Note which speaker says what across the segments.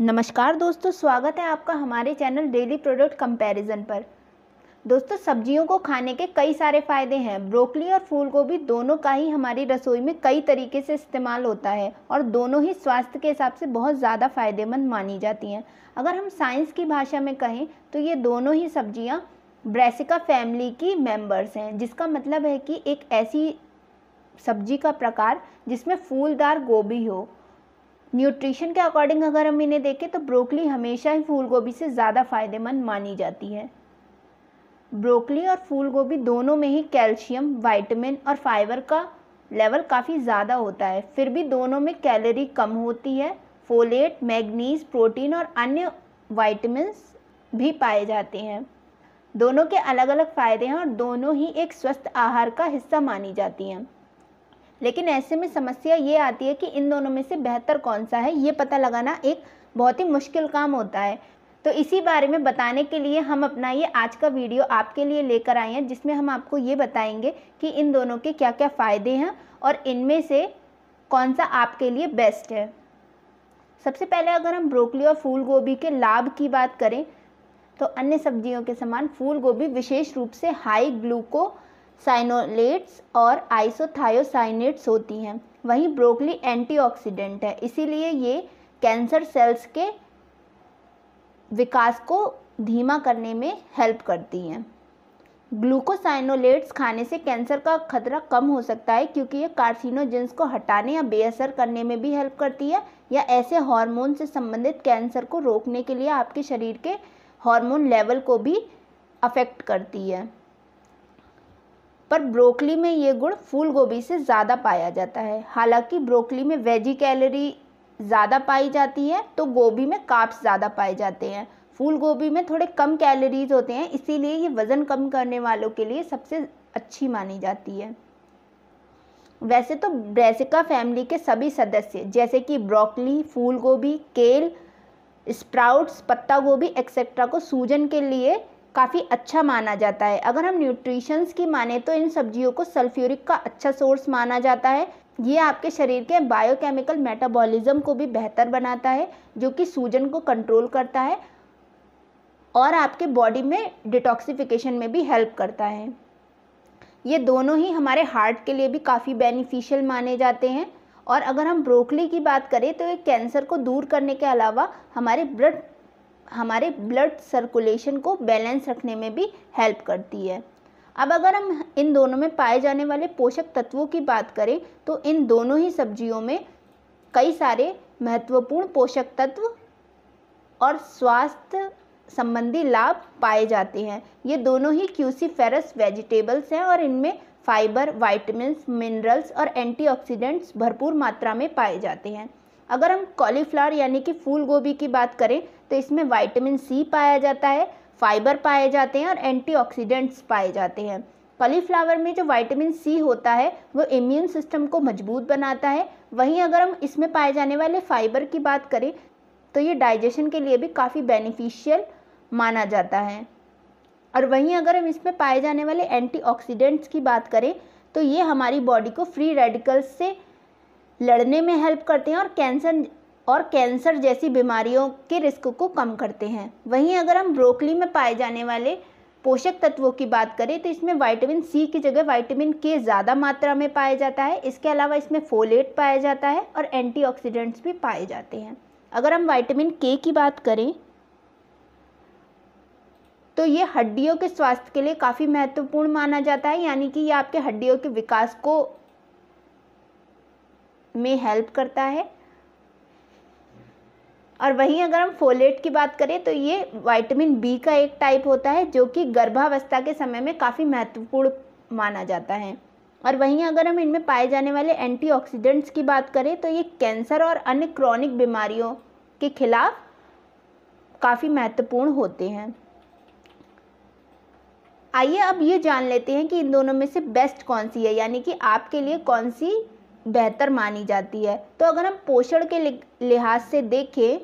Speaker 1: नमस्कार दोस्तों स्वागत है आपका हमारे चैनल डेली प्रोडक्ट कंपैरिजन पर दोस्तों सब्जियों को खाने के कई सारे फ़ायदे हैं ब्रोकली और फूल गोभी दोनों का ही हमारी रसोई में कई तरीके से इस्तेमाल होता है और दोनों ही स्वास्थ्य के हिसाब से बहुत ज़्यादा फ़ायदेमंद मानी जाती हैं अगर हम साइंस की भाषा में कहें तो ये दोनों ही सब्जियाँ ब्रेसिका फैमिली की मेम्बर्स हैं जिसका मतलब है कि एक ऐसी सब्जी का प्रकार जिसमें फूलदार गोभी हो न्यूट्रिशन के अकॉर्डिंग अगर हम इन्हें देखें तो ब्रोकली हमेशा ही फूल गोभी से ज़्यादा फ़ायदेमंद मानी जाती है ब्रोकली और फूल गोभी दोनों में ही कैल्शियम वाइटमिन और फाइबर का लेवल काफ़ी ज़्यादा होता है फिर भी दोनों में कैलोरी कम होती है फोलेट मैग्नीज प्रोटीन और अन्य वाइटमिन भी पाए जाते हैं दोनों के अलग अलग फ़ायदे हैं और दोनों ही एक स्वस्थ आहार का हिस्सा मानी जाती हैं लेकिन ऐसे में समस्या ये आती है कि इन दोनों में से बेहतर कौन सा है ये पता लगाना एक बहुत ही मुश्किल काम होता है तो इसी बारे में बताने के लिए हम अपना ये आज का वीडियो आपके लिए लेकर आए हैं जिसमें हम आपको ये बताएंगे कि इन दोनों के क्या क्या फ़ायदे हैं और इनमें से कौन सा आपके लिए बेस्ट है सबसे पहले अगर हम ब्रोकली और फूल गोभी के लाभ की बात करें तो अन्य सब्जियों के समान फूल गोभी विशेष रूप से हाई ग्लूको साइनोलेट्स और आइसोथायोसाइनेट्स होती हैं वहीं ब्रोकली एंटीऑक्सीडेंट है इसीलिए ये कैंसर सेल्स के विकास को धीमा करने में हेल्प करती हैं ग्लूकोसाइनोलेट्स खाने से कैंसर का खतरा कम हो सकता है क्योंकि ये कार्सिनोजेंस को हटाने या बेअसर करने में भी हेल्प करती है या ऐसे हार्मोन से संबंधित कैंसर को रोकने के लिए आपके शरीर के हार्मोन लेवल को भी अफेक्ट करती है पर ब्रोकली में ये गुण फूल गोभी से ज़्यादा पाया जाता है हालांकि ब्रोकली में वेजी कैलोरी ज़्यादा पाई जाती है तो गोभी में काप्स ज़्यादा पाए जाते हैं फूल गोभी में थोड़े कम कैलोरीज होते हैं इसीलिए ये वज़न कम करने वालों के लिए सबसे अच्छी मानी जाती है वैसे तो ब्रैसिका फैमिली के सभी सदस्य जैसे कि ब्रोकली फूल गोभी केल स्प्राउट्स पत्ता गोभी एक्सेट्रा को सूजन के लिए काफ़ी अच्छा माना जाता है अगर हम न्यूट्रिशंस की माने तो इन सब्जियों को सल्फ्यूरिक का अच्छा सोर्स माना जाता है ये आपके शरीर के बायोकेमिकल मेटाबॉलिज्म को भी बेहतर बनाता है जो कि सूजन को कंट्रोल करता है और आपके बॉडी में डिटॉक्सिफिकेशन में भी हेल्प करता है ये दोनों ही हमारे हार्ट के लिए भी काफ़ी बेनिफिशियल माने जाते हैं और अगर हम ब्रोकली की बात करें तो ये कैंसर को दूर करने के अलावा हमारे ब्लड हमारे ब्लड सर्कुलेशन को बैलेंस रखने में भी हेल्प करती है अब अगर हम इन दोनों में पाए जाने वाले पोषक तत्वों की बात करें तो इन दोनों ही सब्जियों में कई सारे महत्वपूर्ण पोषक तत्व और स्वास्थ्य संबंधी लाभ पाए जाते हैं ये दोनों ही क्यूसी फेरस वेजिटेबल्स हैं और इनमें फाइबर वाइटमिन मिनरल्स और एंटीऑक्सीडेंट्स भरपूर मात्रा में पाए जाते हैं अगर हम कॉलीफ्लावर यानी कि फूल गोभी की बात करें तो इसमें वाइटामिन सी पाया जाता है फाइबर पाए जाते हैं और एंटीऑक्सीडेंट्स पाए जाते हैं कॉलीफ्लावर में जो वाइटामिन सी होता है वो इम्यून सिस्टम को मजबूत बनाता है वहीं अगर हम इसमें पाए जाने वाले फाइबर की बात करें तो ये डाइजेशन के लिए भी काफ़ी बेनिफिशियल माना जाता है और वहीं अगर हम इसमें पाए जाने वाले एंटीऑक्सीडेंट्स की बात करें तो ये हमारी बॉडी को फ्री रेडिकल्स से लड़ने में हेल्प करते हैं और कैंसर और कैंसर जैसी बीमारियों के रिस्क को कम करते हैं वहीं अगर हम ब्रोकली में पाए जाने वाले पोषक तत्वों की बात करें तो इसमें वाइटामिन सी की जगह वाइटामिन के ज़्यादा मात्रा में पाया जाता है इसके अलावा इसमें फोलेट पाया जाता है और एंटीऑक्सीडेंट्स भी पाए जाते हैं अगर हम वाइटामिन के की बात करें तो ये हड्डियों के स्वास्थ्य के लिए काफ़ी महत्वपूर्ण माना जाता है यानी कि ये आपके हड्डियों के विकास को में हेल्प करता है और वहीं अगर हम फोलेट की बात करें तो ये विटामिन बी का एक टाइप होता है जो कि गर्भावस्था के समय में काफ़ी महत्वपूर्ण माना जाता है और वहीं अगर हम इनमें पाए जाने वाले एंटीऑक्सीडेंट्स की बात करें तो ये कैंसर और अन्य क्रॉनिक बीमारियों के खिलाफ काफ़ी महत्वपूर्ण होते हैं आइए अब ये जान लेते हैं कि इन दोनों में से बेस्ट कौन सी है यानी कि आपके लिए कौन सी बेहतर मानी जाती है तो अगर हम पोषण के लिहाज से देखें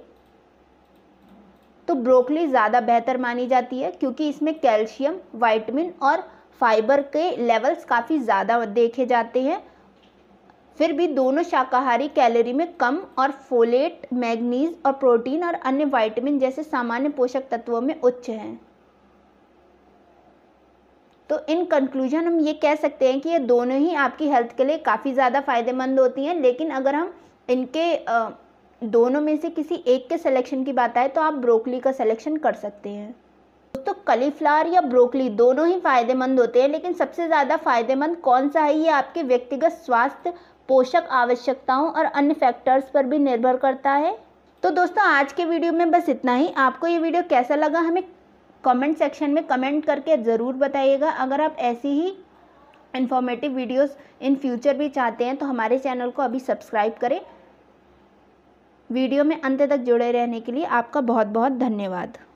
Speaker 1: तो ब्रोकली ज़्यादा बेहतर मानी जाती है क्योंकि इसमें कैल्शियम वाइटमिन और फाइबर के लेवल्स काफ़ी ज़्यादा देखे जाते हैं फिर भी दोनों शाकाहारी कैलोरी में कम और फोलेट मैग्नीज और प्रोटीन और अन्य वाइटमिन जैसे सामान्य पोषक तत्वों में उच्च हैं तो इन कंक्लूजन हम ये कह सकते हैं कि ये दोनों ही आपकी हेल्थ के लिए काफ़ी ज़्यादा फ़ायदेमंद होती हैं लेकिन अगर हम इनके दोनों में से किसी एक के सिलेक्शन की बात आए तो आप ब्रोकली का सिलेक्शन कर सकते हैं दोस्तों कलीफ्लावर या ब्रोकली दोनों ही फ़ायदेमंद होते हैं लेकिन सबसे ज़्यादा फ़ायदेमंद कौन सा है ये आपके व्यक्तिगत स्वास्थ्य पोषक आवश्यकताओं और अन्य फैक्टर्स पर भी निर्भर करता है तो दोस्तों आज के वीडियो में बस इतना ही आपको ये वीडियो कैसा लगा हमें कमेंट सेक्शन में कमेंट करके ज़रूर बताइएगा अगर आप ऐसी ही इन्फॉर्मेटिव वीडियोस इन फ्यूचर भी चाहते हैं तो हमारे चैनल को अभी सब्सक्राइब करें वीडियो में अंत तक जुड़े रहने के लिए आपका बहुत बहुत धन्यवाद